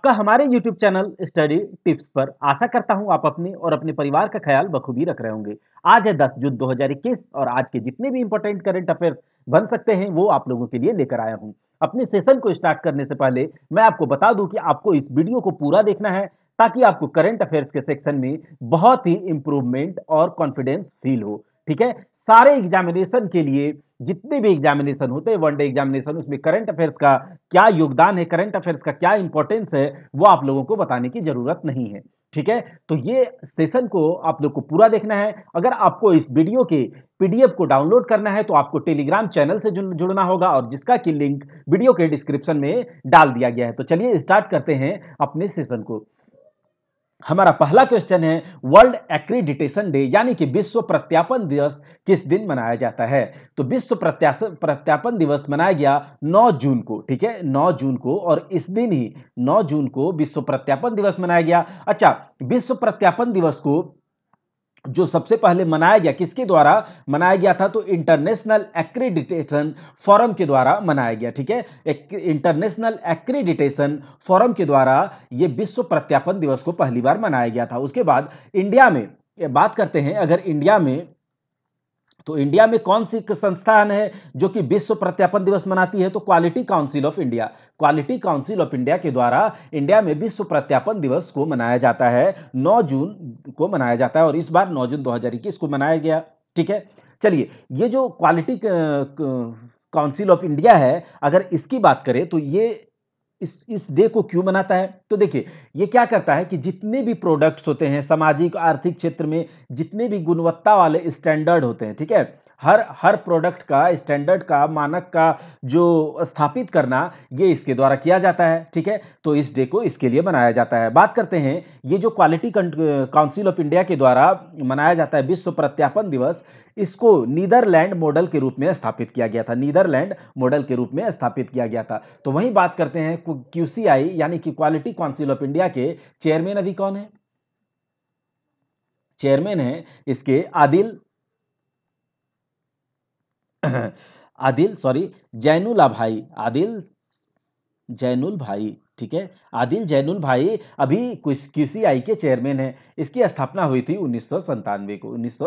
आपका हमारे YouTube channel study tips पर आशा करता हूं आप अपने और अपने परिवार का ख्याल बखूबी रख रहे होंगे आज है 10 जून 2021 और आज के जितने भी इंपॉर्टेंट करंट अफेयर्स बन सकते हैं वो आप लोगों के लिए लेकर आया हूं अपने सेशन को स्टार्ट करने से पहले मैं आपको बता दूं कि आपको इस वीडियो को पूरा देखना है ताकि आपको करंट अफेयर्स के सेक्शन में बहुत ही इंप्रूवमेंट और कॉन्फिडेंस फील हो ठीक है सारे एग्जामिनेशन के लिए जितने भी एग्जामिनेशन होते हैं वनडे एग्जामिनेशन उसमें करंट अफेयर्स का क्या योगदान है करंट अफेयर्स का क्या इंपॉर्टेंस है वो आप लोगों को बताने की जरूरत नहीं है ठीक है तो ये सेशन को आप लोग को पूरा देखना है अगर आपको इस वीडियो के पीडीएफ को डाउनलोड करना है तो आपको टेलीग्राम चैनल से जुड़ना होगा और जिसका कि लिंक वीडियो के डिस्क्रिप्शन में डाल दिया गया है तो चलिए स्टार्ट करते हैं अपने सेशन को हमारा पहला क्वेश्चन है वर्ल्ड एक्रीडिटेशन डे यानी कि विश्व प्रत्यापन दिवस किस दिन मनाया जाता है तो विश्व प्रत्यापन दिवस मनाया गया 9 जून को ठीक है 9 जून को और इस दिन ही 9 जून को विश्व प्रत्यापन दिवस मनाया गया अच्छा विश्व प्रत्यापन दिवस को जो सबसे पहले मनाया गया किसके द्वारा मनाया गया था तो इंटरनेशनल एक्रेडिटेशन फोरम के द्वारा मनाया गया ठीक है इंटरनेशनल एक्रेडिटेशन फोरम के द्वारा ये विश्व प्रत्यापन दिवस को पहली बार मनाया गया था उसके बाद इंडिया में बात करते हैं अगर इंडिया में तो इंडिया में कौन सी संस्थान है जो कि विश्व प्रत्यापन दिवस मनाती है तो Quality Council of India Quality Council of India के द्वारा इंडिया में विश्व प्रत्यापन दिवस को मनाया जाता है 9 जून को मनाया जाता है और इस बार 9 जून 2021 को मनाया गया ठीक है चलिए ये जो क्वालिटी काउंसिल ऑफ इंडिया है अगर इसकी बात करें तो ये इस इस डे को क्यों मनाता है तो देखिए ये क्या करता है कि जितने भी प्रोडक्ट्स होते हैं सामाजिक आर्थिक क्षेत्र में जितने भी गुणवत्ता वाले स्टैंडर्ड होते हैं ठीक है हर हर प्रोडक्ट का स्टैंडर्ड का मानक का जो स्थापित करना ये इसके द्वारा किया जाता है ठीक है तो इस डे को इसके लिए मनाया जाता है बात करते हैं ये जो क्वालिटी काउंसिल ऑफ इंडिया के द्वारा मनाया जाता है विश्व प्रत्यापन दिवस इसको नीदरलैंड मॉडल के रूप में स्थापित किया गया था नीदरलैंड मॉडल के रूप में स्थापित किया गया था तो वहीं बात करते हैं क्यूसीआई यानी कि क्वालिटी काउंसिल ऑफ इंडिया के चेयरमैन अभी कौन है चेयरमैन है इसके आदिल आदिल सॉरी जैनुला भाई आदिल जैनुल भाई ठीक है आदिल जैनुल भाई अभी आई के चेयरमैन है इसकी स्थापना हुई थी उन्नीस को उन्नीस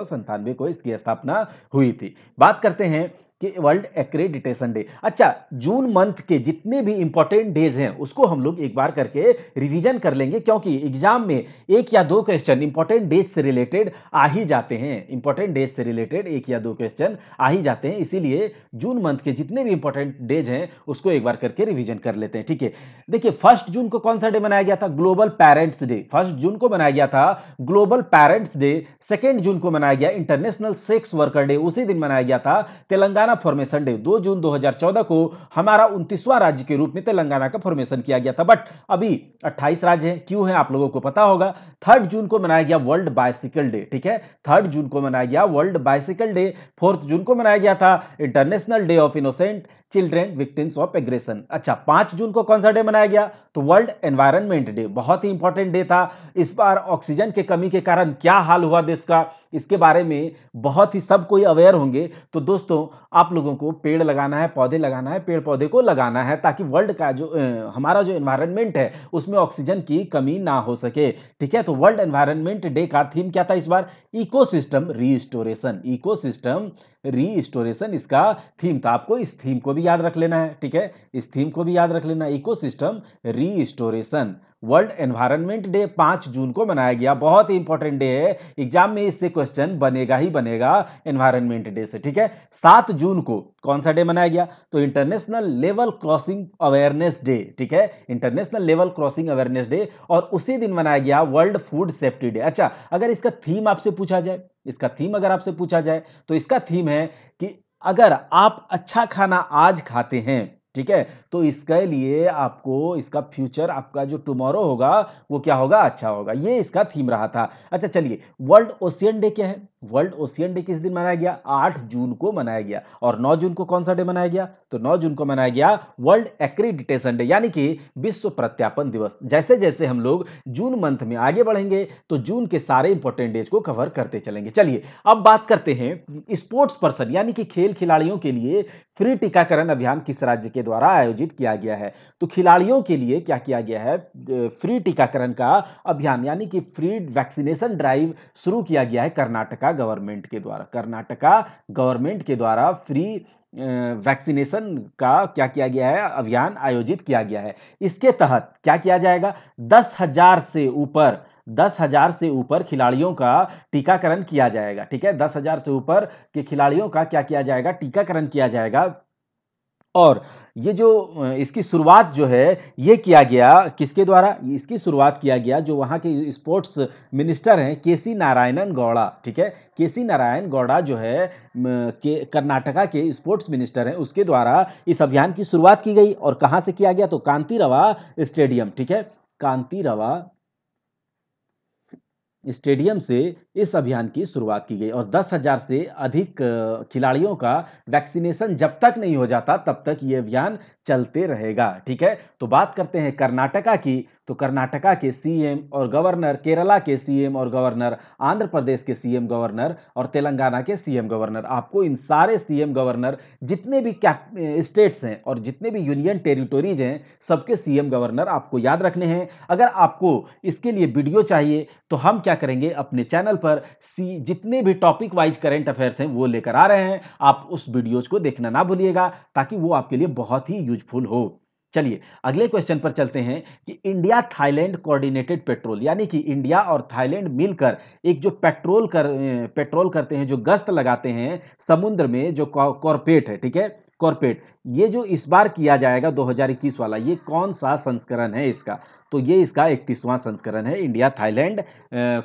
को इसकी स्थापना हुई थी बात करते हैं कि वर्ल्ड एक्रेडिटेशन डे अच्छा जून मंथ के जितने भी इंपॉर्टेंट डेज हैं उसको हम लोग एक बार करके रिवीजन कर लेंगे क्योंकि एग्जाम में एक या दो क्वेश्चन इंपॉर्टेंट डेज से रिलेटेड आ ही जाते हैं इंपॉर्टेंट डेज से रिलेटेड एक या दो क्वेश्चन आ ही जाते हैं इसीलिए जून मंथ के जितने भी इंपॉर्टेंट डेज हैं उसको एक बार करके रिविजन कर लेते हैं ठीक है देखिए फर्स्ट जून को कौन सा डे मनाया गया था global parents day first June को मनाया गया था global parents day second June को मनाया गया इंटरनेशनल सेक्स वर्कर डे उसी दिन मनाया गया था तेलंगाना तेलंगाना फॉर्मेशन डे 2 जून 2014 को हमारा उनतीसवां राज्य के रूप में तेलंगाना का फॉर्मेशन किया गया था बट अभी 28 राज्य हैं क्यों हैं आप लोगों को पता होगा थर्ड जून को मनाया गया वर्ल्ड बाइसिकल डे ठीक है थर्ड जून को मनाया गया world bicycle day fourth June को मनाया गया था international day of innocent children victims of aggression अच्छा पांच जून को कौन सा डे मनाया गया तो वर्ल्ड एनवायरनमेंट डे बहुत ही इंपॉर्टेंट डे था इस बार ऑक्सीजन के कमी के कारण क्या हाल हुआ देश का इसके बारे में बहुत ही सब कोई अवेयर होंगे तो दोस्तों आप लोगों को पेड़ लगाना है पौधे लगाना है पेड़ पौधे को लगाना है ताकि वर्ल्ड का जो हमारा जो इन्वायरमेंट है उसमें ऑक्सीजन की कमी ना हो सके ठीक है तो वर्ल्ड एन्वायरमेंट डे का थीम क्या था इस बार ecosystem restoration ecosystem restoration इसका थीम था आपको इस थीम को भी याद रख लेना है ठीक है इस थीम को भी याद रख लेना ecosystem restoration world environment day पाँच जून को मनाया गया बहुत ही इंपॉर्टेंट डे है एग्जाम में इससे क्वेश्चन बनेगा ही बनेगा एनवायरनमेंट डे से ठीक है सात जून को कौन सा डे मनाया गया तो international level crossing awareness day ठीक है international level crossing awareness day और उसी दिन मनाया गया वर्ल्ड फूड सेफ्टी डे अच्छा अगर इसका थीम आपसे पूछा जाए इसका थीम अगर आपसे पूछा जाए तो इसका थीम है कि अगर आप अच्छा खाना आज खाते हैं ठीक है तो इसके लिए आपको इसका फ्यूचर आपका जो टुमारो होगा वो क्या होगा अच्छा होगा ये इसका थीम रहा था अच्छा चलिए वर्ल्ड ओशियन डे क्या है वर्ल्ड ओशियन डे किस दिन मनाया गया 8 जून को मनाया गया और 9 जून को कौन सा डे मनाया गया तो 9 जून को मनाया गया वर्ल्ड एक्रीडिटेशन डे यानी कि विश्व प्रत्यापन दिवस जैसे जैसे हम लोग जून मंथ में आगे बढ़ेंगे तो जून के सारे इंपॉर्टेंट डेज को कवर करते चलेंगे चलिए अब बात करते हैं स्पोर्ट्स पर्सन यानी कि खेल खिलाड़ियों के लिए फ्री टीकाकरण अभियान किस राज्य के द्वारा आयोजित किया गया है तो खिलाड़ियों के लिए क्या किया गया है फ्री टीकाकरण का अभियान यानी कि फ्री वैक्सीनेशन ड्राइव शुरू किया गया है कर्नाटका गवर्नमेंट के द्वारा कर्नाटका गवर्नमेंट के द्वारा फ्री वैक्सीनेशन का क्या किया गया है अभियान आयोजित किया गया है इसके तहत क्या किया जाएगा दस हजार से ऊपर दस हजार से ऊपर खिलाड़ियों का टीकाकरण किया जाएगा ठीक है दस हजार से ऊपर के खिलाड़ियों का क्या किया जाएगा टीकाकरण किया जाएगा और ये जो इसकी शुरुआत जो है ये किया गया किसके द्वारा इसकी शुरुआत किया गया जो वहाँ के स्पोर्ट्स मिनिस्टर हैं के सी नारायणन गौड़ा ठीक है के सी नारायण गौड़ा जो है के कर्नाटका के स्पोर्ट्स मिनिस्टर हैं उसके द्वारा इस अभियान की शुरुआत की गई और कहाँ से किया गया तो कांती रवा स्टेडियम ठीक है कांतिरवा रवा स्टेडियम से इस अभियान की शुरुआत की गई और दस हजार से अधिक खिलाड़ियों का वैक्सीनेशन जब तक नहीं हो जाता तब तक ये अभियान चलते रहेगा ठीक है तो बात करते हैं कर्नाटका की तो कर्नाटका के सीएम और गवर्नर केरला के सीएम और गवर्नर आंध्र प्रदेश के सीएम गवर्नर और तेलंगाना के सीएम गवर्नर आपको इन सारे सीएम गवर्नर जितने भी कैप स्टेट्स हैं और जितने भी यूनियन टेरिटोरीज हैं सबके सीएम गवर्नर आपको याद रखने हैं अगर आपको इसके लिए वीडियो चाहिए तो हम क्या करेंगे अपने चैनल पर सी जितने भी टॉपिक वाइज करेंट अफेयर्स हैं वो लेकर आ रहे हैं आप उस वीडियोज को देखना ना भूलिएगा ताकि वो आपके लिए बहुत ही यूजफुल हो चलिए अगले क्वेश्चन पर चलते हैं कि इंडिया थाईलैंड कोऑर्डिनेटेड पेट्रोल यानी कि इंडिया और थाईलैंड मिलकर एक जो पेट्रोल कर पेट्रोल करते हैं जो गश्त लगाते हैं समुद्र में जो कॉरपोरेट है ठीक है कॉरपोरेट ये जो इस बार किया जाएगा 2021 वाला ये कौन सा संस्करण है इसका तो ये इसका इकतीसवां संस्करण है India Thailand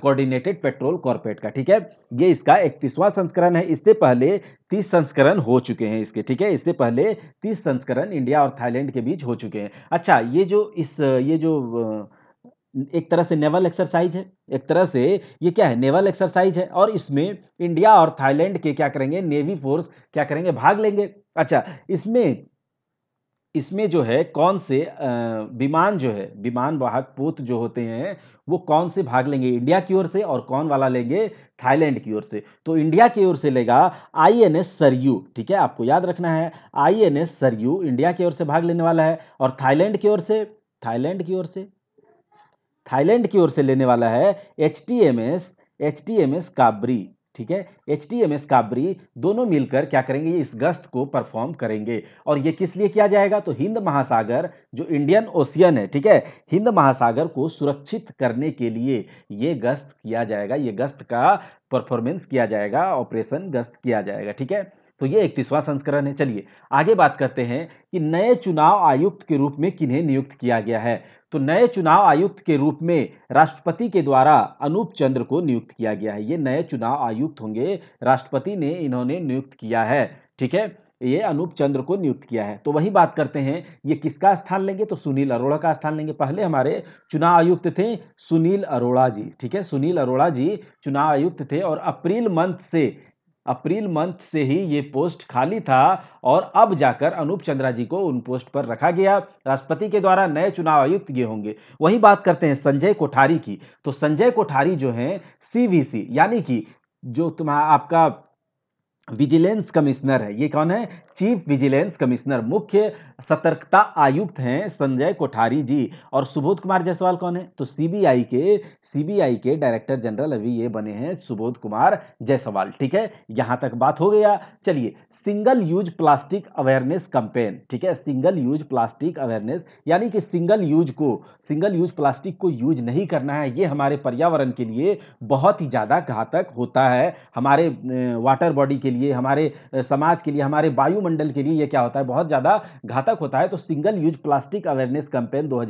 coordinated patrol corporate का ठीक है ये इसका इकतीसवां संस्करण है इससे पहले तीस संस्करण हो चुके हैं इसके ठीक है इससे पहले तीस संस्करण इंडिया और थाईलैंड के बीच हो चुके हैं अच्छा ये जो इस ये जो एक तरह से नेवल एक्सरसाइज है एक तरह से ये क्या है नेवल एक्सरसाइज है और इसमें इंडिया और थाईलैंड के क्या करेंगे नेवी फोर्स क्या करेंगे भाग लेंगे अच्छा इसमें इसमें जो है कौन से विमान जो है विमान वाहक पोत जो होते हैं वो कौन से भाग लेंगे इंडिया की ओर से और कौन वाला लेंगे थाईलैंड की ओर से तो इंडिया की ओर से लेगा आई एन एस सरयू ठीक है आपको याद रखना है I N S Sarayu India की ओर से भाग लेने वाला है और थाईलैंड की ओर से थाईलैंड की ओर से थाईलैंड की ओर से लेने वाला है H T M S H T M S Kraburi ठीक है H T M S Kraburi दोनों मिलकर क्या करेंगे इस गश्त को परफॉर्म करेंगे और ये किस लिए किया जाएगा तो हिंद महासागर जो इंडियन ओशियन है ठीक है हिंद महासागर को सुरक्षित करने के लिए ये गश्त किया जाएगा ये गश्त का परफॉर्मेंस किया जाएगा ऑपरेशन गश्त किया जाएगा ठीक है तो ये इकतीसवां संस्करण है चलिए आगे बात करते हैं कि नए चुनाव आयुक्त के रूप में किन्हें नियुक्त किया गया है तो नए चुनाव आयुक्त के रूप में राष्ट्रपति के द्वारा अनूप चंद्र को नियुक्त किया गया है ये नए चुनाव आयुक्त होंगे राष्ट्रपति ने इन्होंने नियुक्त किया है ठीक है ये अनूप चंद्र को नियुक्त किया है तो वही बात करते हैं ये किसका स्थान लेंगे तो सुनील अरोड़ा का स्थान लेंगे पहले हमारे चुनाव आयुक्त थे सुनील अरोड़ा जी ठीक है सुनील अरोड़ा जी चुनाव आयुक्त थे और अप्रैल मंथ से अप्रैल मंथ से ही ये पोस्ट खाली था और अब जाकर अनूप चंद्रा जी को उन पोस्ट पर रखा गया राष्ट्रपति के द्वारा नए चुनाव आयुक्त ये होंगे वही बात करते हैं संजय कोठारी की तो संजय कोठारी जो हैं सीवीसी यानी कि जो तुम्हारा आपका विजिलेंस कमिश्नर है ये कौन है चीफ विजिलेंस कमिश्नर मुख्य सतर्कता आयुक्त हैं संजय कोठारी जी और सुबोध कुमार जायसवाल कौन है तो सीबीआई के सीबीआई के डायरेक्टर जनरल अभी ये बने हैं सुबोध कुमार जायसवाल ठीक है यहां तक बात हो गया चलिए single use plastic awareness campaign ठीक है सिंगल यूज प्लास्टिक अवेयरनेस यानी कि सिंगल यूज को सिंगल यूज प्लास्टिक को यूज नहीं करना है ये हमारे पर्यावरण के लिए बहुत ही ज़्यादा घातक होता है हमारे वाटर बॉडी के लिए हमारे समाज के लिए हमारे वायुमंडल के लिए ये क्या होता है बहुत ज़्यादा घातक घातक होता है तो single use plastic awareness campaign दो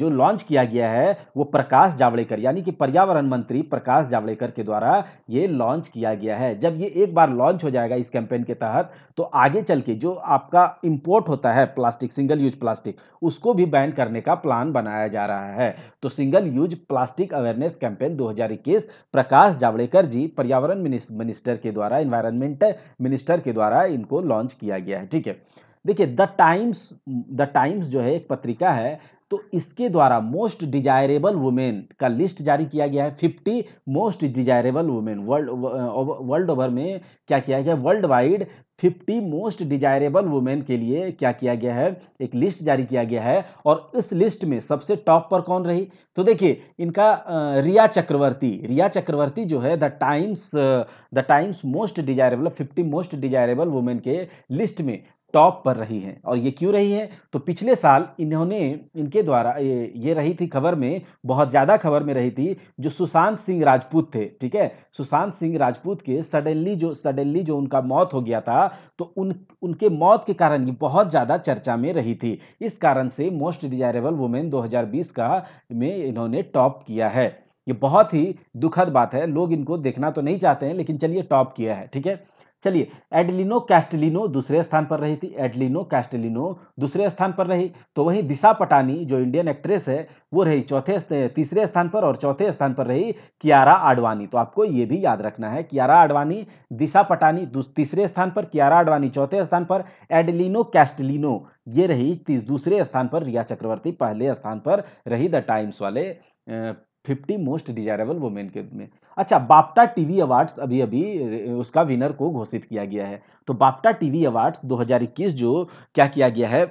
जो लॉन्च किया गया है वो प्रकाश जावड़ेकर यानी कि पर्यावरण मंत्री प्रकाश जावड़ेकर के द्वारा ये लॉन्च किया गया है जब ये एक बार लॉन्च हो जाएगा इस कैंपेन के तहत तो आगे चल के जो आपका इम्पोर्ट होता है प्लास्टिक सिंगल यूज प्लास्टिक उसको भी बैन करने का प्लान बनाया जा रहा है तो single use plastic awareness campaign दो प्रकाश जावड़ेकर जी पर्यावरण मिनिस्टर के द्वारा इन्वायरमेंट मिनिस्टर के द्वारा इनको लॉन्च किया गया है ठीक है देखिए द टाइम्स द टाइम्स जो है एक पत्रिका है तो इसके द्वारा मोस्ट डिजायरेबल वुमेन का लिस्ट जारी किया गया है fifty most desirable women world world over में क्या किया गया worldwide fifty most desirable women के लिए क्या किया गया है एक लिस्ट जारी किया गया है और इस लिस्ट में सबसे टॉप पर कौन रही तो देखिए इनका रिया चक्रवर्ती रिया चक्रवर्ती जो है the Times the Times most desirable fifty most desirable women के लिस्ट में टॉप पर रही है और ये क्यों रही है तो पिछले साल इन्होंने इनके द्वारा ये ये रही थी खबर में बहुत ज़्यादा खबर में रही थी जो सुशांत सिंह राजपूत थे ठीक है सुशांत सिंह राजपूत के सडनली जो सडनली जो उनका मौत हो गया था तो उन उनके मौत के कारण ये बहुत ज़्यादा चर्चा में रही थी इस कारण से मोस्ट डिजायरेबल वुमेन 2020 का में इन्होंने टॉप किया है ये बहुत ही दुखद बात है लोग इनको देखना तो नहीं चाहते हैं लेकिन चलिए टॉप किया है ठीक है चलिए एडलिनो कैस्टलिनो दूसरे स्थान पर रही थी एडलिनो कैस्टलिनो दूसरे स्थान पर रही तो वहीं दिशा पटानी जो इंडियन एक्ट्रेस है वो रही चौथे तीसरे स्थान पर और चौथे स्थान पर रही कियारा आडवाणी तो आपको ये भी याद रखना है कियारा आडवाणी दिशा पटानी तीसरे स्थान पर कियारा आडवाणी चौथे स्थान पर एडलिनो कैस्टलिनो ये रही दूसरे स्थान पर रिया चक्रवर्ती पहले स्थान पर रही द टाइम्स वाले फिफ्टी मोस्ट डिजायरेबल वुमेन के में अच्छा बापटा टीवी अवार्ड्स अभी अभी उसका विनर को घोषित किया गया है तो बापटा टीवी अवार्ड्स 2021 जो क्या किया गया है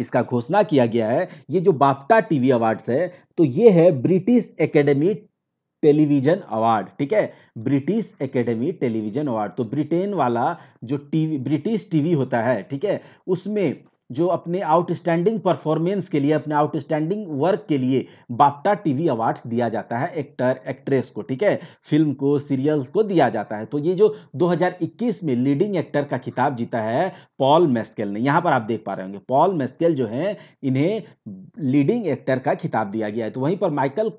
इसका घोषणा किया गया है ये जो बापटा टीवी अवार्ड्स है तो ये है ब्रिटिश एकेडमी टेलीविजन अवार्ड ठीक है ब्रिटिश एकेडमी टेलीविजन अवार्ड तो ब्रिटेन वाला जो टीवी ब्रिटिश टीवी होता है ठीक है उसमें जो अपने आउटस्टैंडिंग परफॉर्मेंस के लिए अपने आउटस्टैंडिंग वर्क के लिए बापटा टीवी अवार्ड्स दिया जाता है एक्टर एक्ट्रेस को ठीक है फिल्म को सीरियल्स को दिया जाता है तो ये जो 2021 में लीडिंग एक्टर का खिताब जीता है पॉल मेस्केल ने यहाँ पर आप देख पा रहे होंगे पॉल मेस्केल जो है इन्हें लीडिंग एक्टर का खिताब दिया गया है तो वहीं पर माइकल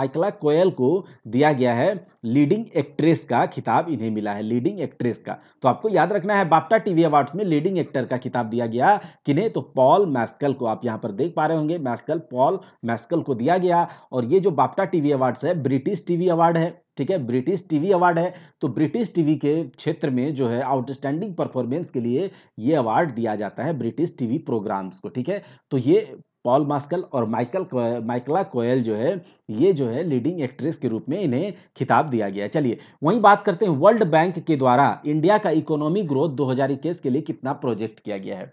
माइकला कोयल को दिया गया है लीडिंग एक्ट्रेस का खिताब इन्हें मिला है लीडिंग एक्ट्रेस का तो आपको याद रखना है बाप्टा टीवी अवार्ड्स में लीडिंग एक्टर का खिताब दिया गया किन्हें तो पॉल मैस्कल को आप यहां पर देख पा रहे होंगे मैस्कल पॉल मैस्कल को दिया गया और ये जो बाप्टा टीवी अवार्ड्स है ब्रिटिश टीवी अवार्ड है ठीक है ब्रिटिश टीवी अवार्ड है तो ब्रिटिश टीवी के क्षेत्र में जो है आउटस्टैंडिंग परफॉर्मेंस के लिए ये अवार्ड दिया जाता है ब्रिटिश टीवी प्रोग्राम्स को ठीक है तो ये पॉल मास्कल और माइकल माइकला कोयल जो है ये जो है लीडिंग एक्ट्रेस के रूप में इन्हें खिताब दिया गया चलिए वहीं बात करते हैं वर्ल्ड बैंक के द्वारा इंडिया का इकोनॉमी ग्रोथ दो के लिए कितना प्रोजेक्ट किया गया है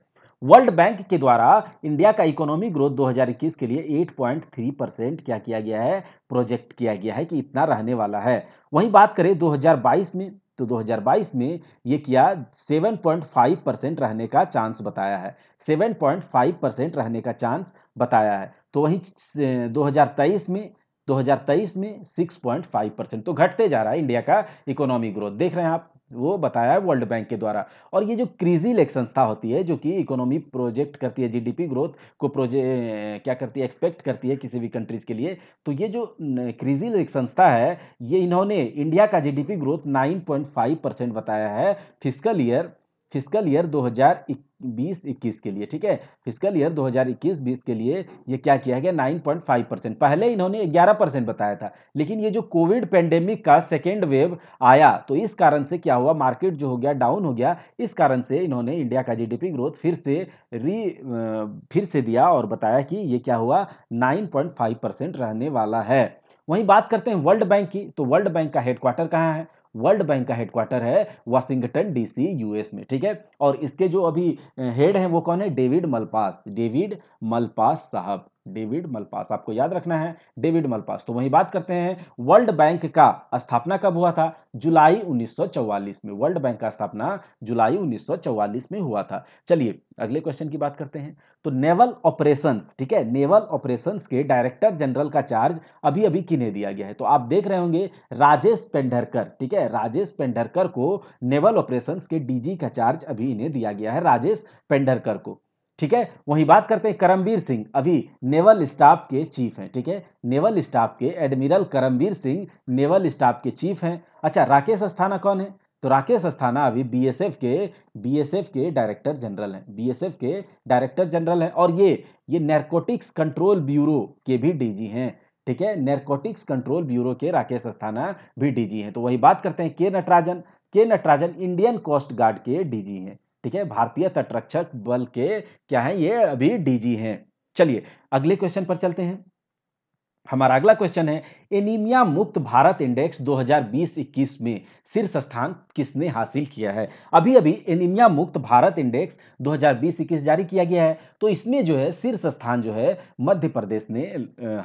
वर्ल्ड बैंक के द्वारा इंडिया का इकोनॉमी ग्रोथ 2021 के लिए 8.3 परसेंट क्या किया गया है प्रोजेक्ट किया गया है कि इतना रहने वाला है वहीं बात करें 2022 में तो 2022 में ये किया 7.5 परसेंट रहने का चांस बताया है 7.5 परसेंट रहने का चांस बताया है तो वहीं 2023 में 2023 में 6.5 परसेंट तो घटते जा रहा है इंडिया का इकोनॉमी ग्रोथ देख रहे हैं आप वो बताया है वर्ल्ड बैंक के द्वारा और ये जो क्रीजिल एक संस्था होती है जो कि इकोनॉमी प्रोजेक्ट करती है जीडीपी ग्रोथ को प्रोजे क्या करती है एक्सपेक्ट करती है किसी भी कंट्रीज़ के लिए तो ये जो क्रीजिल एक संस्था है ये इन्होंने इंडिया का जीडीपी ग्रोथ 9.5 परसेंट बताया है फिजिकल ईयर फिजिकल ईयर 2020-21 के लिए ठीक है फिजिकल ईयर 2021-20 के लिए ये क्या किया गया 9.5 परसेंट पहले इन्होंने 11 परसेंट बताया था लेकिन ये जो कोविड पेंडेमिक का सेकेंड वेव आया तो इस कारण से क्या हुआ मार्केट जो हो गया डाउन हो गया इस कारण से इन्होंने इंडिया का जी ग्रोथ फिर से री फिर से दिया और बताया कि ये क्या हुआ नाइन परसेंट रहने वाला है वहीं बात करते हैं वर्ल्ड बैंक की तो वर्ल्ड बैंक का हेडक्वार्टर कहाँ है वर्ल्ड बैंक का हेडक्वार्टर है वाशिंगटन डीसी यूएस में ठीक है और इसके जो अभी हेड हैं वो कौन है डेविड मलपास डेविड मलपास साहब डेविड मलपास आपको याद रखना है डेविड मलपास तो वही बात करते हैं वर्ल्ड बैंक का स्थापना कब हुआ था जुलाई 1944 में वर्ल्ड बैंक का स्थापना जुलाई 1944 में हुआ था चलिए अगले क्वेश्चन की बात करते हैं तो नेवल ऑपरेशंस ठीक है नेवल ऑपरेशंस के डायरेक्टर जनरल का चार्ज अभी अभी किन्हें दिया गया है तो आप देख रहे होंगे राजेश पेंडरकर ठीक है राजेश पेंडरकर को नेवल ऑपरेशंस के डीजी का चार्ज अभी इन्हें दिया गया है राजेश पेंडरकर को ठीक है वहीं बात करते हैं करमवीर सिंह अभी नेवल स्टाफ के चीफ हैं ठीक है नेवल स्टाफ के admiral Karambir Singh naval staff के चीफ हैं अच्छा राकेश अस्थाना कौन है तो राकेश अस्थाना अभी बीएसएफ के बीएसएफ के डायरेक्टर जनरल हैं बीएसएफ के डायरेक्टर जनरल हैं और ये ये नैरकोटिक्स कंट्रोल ब्यूरो के भी डीजी हैं ठीक है नैरकोटिक्स कंट्रोल ब्यूरो के राकेश अस्थाना भी डीजी हैं तो वही बात करते हैं K Natarajan K Natarajan Indian coast guard के डीजी हैं ठीक है भारतीय तटरक्षक बल के क्या है ये अभी डीजी हैं चलिए अगले क्वेश्चन पर चलते हैं हमारा अगला क्वेश्चन है एनीमिया मुक्त भारत इंडेक्स 2020-21 में शीर्ष स्थान किसने हासिल किया है अभी अभी एनीमिया मुक्त भारत इंडेक्स 2020-21 जारी किया गया है तो इसमें जो है शीर्ष स्थान जो है मध्य प्रदेश ने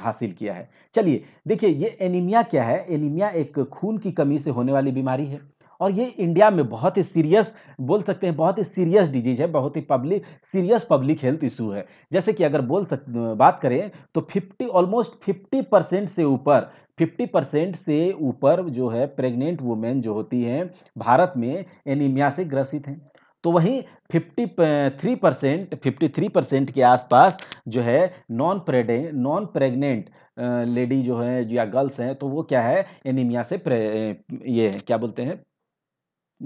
हासिल किया है चलिए देखिए ये एनीमिया क्या है एनीमिया एक खून की कमी से होने वाली बीमारी है और ये इंडिया में बहुत ही सीरियस बोल सकते हैं बहुत ही सीरियस डिजीज है बहुत ही public serious public health issue है जैसे कि अगर बोल सक बात करें तो फिफ्टी ऑलमोस्ट फिफ्टी परसेंट से ऊपर फिफ्टी परसेंट से ऊपर जो है प्रेग्नेंट वुमेन जो होती हैं भारत में एनीमिया से ग्रसित हैं तो वहीं fifty three percent fifty three percent के आसपास जो है नॉन प्रेडे नॉन प्रेग्नेंट लेडी जो है या गर्ल्स हैं तो वो क्या है एनीमिया से ये क्या बोलते हैं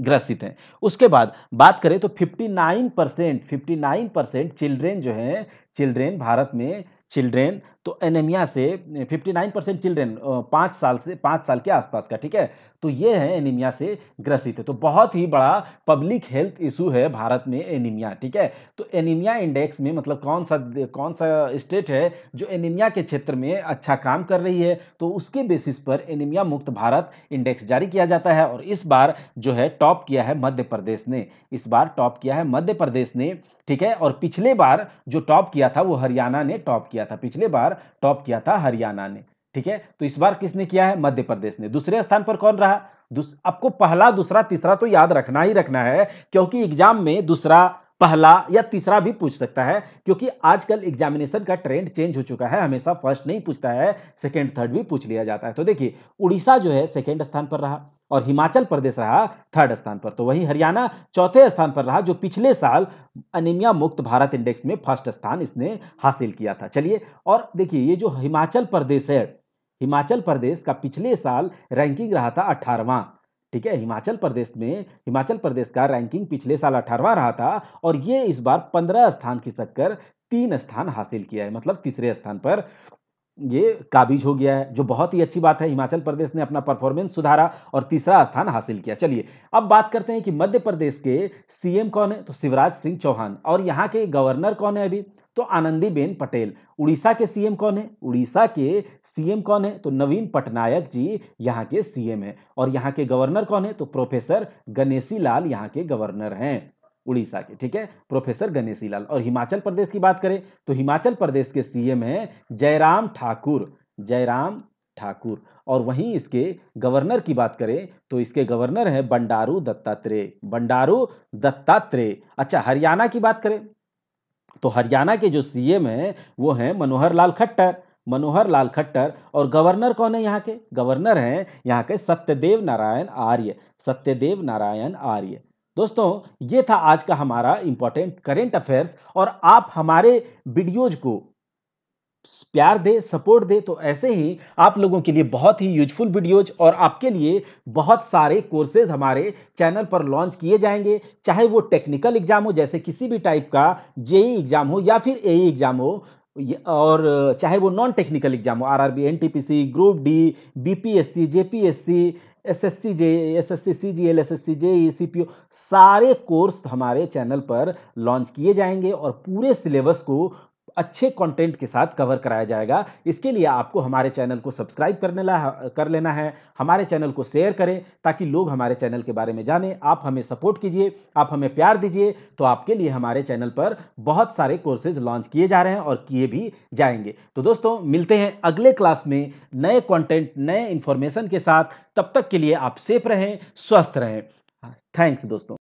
ग्रसित हैं उसके बाद बात करें तो 59 परसेंट फिफ्टी चिल्ड्रेन जो हैं चिल्ड्रेन भारत में चिल्ड्रेन तो एनेमिया से 59 परसेंट चिल्ड्रेन पाँच साल से पाँच साल के आसपास का ठीक है तो ये है एनीमिया से ग्रसित है तो बहुत ही बड़ा पब्लिक हेल्थ इशू है भारत में एनीमिया ठीक है तो एनीमिया इंडेक्स में मतलब कौन सा कौन सा स्टेट है जो एनीमिया के क्षेत्र में अच्छा काम कर रही है तो उसके बेसिस पर एनीमिया मुक्त भारत इंडेक्स जारी किया जाता है और इस बार जो है टॉप किया है मध्य प्रदेश ने इस बार टॉप किया है मध्य प्रदेश ने ठीक है और पिछले बार जो टॉप किया था वो हरियाणा ने टॉप किया था पिछले बार टॉप किया था हरियाणा ने ठीक है तो इस बार किसने किया है मध्य प्रदेश ने दूसरे स्थान पर कौन रहा आपको पहला दूसरा तीसरा तो याद रखना ही रखना है क्योंकि एग्जाम में दूसरा पहला या तीसरा भी पूछ सकता है क्योंकि आजकल एग्जामिनेशन का ट्रेंड चेंज हो चुका है हमेशा फर्स्ट नहीं पूछता है सेकंड थर्ड भी पूछ लिया जाता है तो देखिए उड़ीसा जो है सेकंड स्थान पर रहा और हिमाचल प्रदेश रहा थर्ड स्थान पर तो वहीं हरियाणा चौथे स्थान पर रहा जो पिछले साल अनिमिया मुक्त भारत इंडेक्स में फर्स्ट स्थान इसने हासिल किया था चलिए और देखिए ये जो हिमाचल प्रदेश है हिमाचल प्रदेश का पिछले साल रैंकिंग रहा था अठारहवां ठीक है हिमाचल प्रदेश में हिमाचल प्रदेश का रैंकिंग पिछले साल अठारहवा रहा था और ये इस बार पंद्रह स्थान खिसक कर तीन स्थान हासिल किया है मतलब तीसरे स्थान पर ये काबिज हो गया है जो बहुत ही अच्छी बात है हिमाचल प्रदेश ने अपना परफॉर्मेंस सुधारा और तीसरा स्थान हासिल किया चलिए अब बात करते हैं कि मध्य प्रदेश के सीएम कौन है तो शिवराज सिंह चौहान और यहाँ के गवर्नर कौन है अभी तो आनंदीबेन पटेल उड़ीसा के सीएम कौन है उड़ीसा के सीएम कौन है तो नवीन पटनायक जी यहाँ के सीएम है और यहाँ के गवर्नर कौन है तो प्रोफेसर गणेशी लाल यहाँ के गवर्नर हैं उड़ीसा के ठीक है प्रोफेसर गणेशी लाल और हिमाचल प्रदेश की बात करें तो हिमाचल प्रदेश के सीएम हैं जयराम ठाकुर जयराम ठाकुर और वहीं इसके गवर्नर की बात करें तो इसके गवर्नर हैं बंडारू दत्तात्रेय बंडारू दत्तात्रेय अच्छा हरियाणा की बात करें तो हरियाणा के जो सीएम हैं वो हैं मनोहर लाल खट्टर मनोहर लाल खट्टर और गवर्नर कौन है यहाँ के गवर्नर हैं यहाँ के सत्यदेव नारायण आर्य सत्यदेव नारायण आर्य दोस्तों ये था आज का हमारा इंपॉर्टेंट करेंट अफेयर्स और आप हमारे वीडियोज को प्यार दे सपोर्ट दे तो ऐसे ही आप लोगों के लिए बहुत ही यूजफुल वीडियोज और आपके लिए बहुत सारे कोर्सेज हमारे चैनल पर लॉन्च किए जाएंगे चाहे वो टेक्निकल एग्जाम हो जैसे किसी भी टाइप का जेई एग्जाम e हो या फिर ए एग्जाम e हो और चाहे वो नॉन टेक्निकल एग्जाम हो R R B N T P C group D B P S C J P S C S S C J S S C C G L S S C J E C P O सारे course हमारे channel पर launch किए जाएंगे और पूरे syllabus को अच्छे content के साथ कवर कराया जाएगा इसके लिए आपको हमारे चैनल को सब्सक्राइब करने ला कर लेना है हमारे चैनल को शेयर करें ताकि लोग हमारे चैनल के बारे में जानें आप हमें सपोर्ट कीजिए आप हमें प्यार दीजिए तो आपके लिए हमारे चैनल पर बहुत सारे कोर्सेज लॉन्च किए जा रहे हैं और किए भी जाएंगे तो दोस्तों मिलते हैं अगले क्लास में नए कॉन्टेंट नए इन्फॉर्मेशन के साथ तब तक के लिए आप सेफ रहें स्वस्थ रहें थैंक्स हाँ, दोस्तों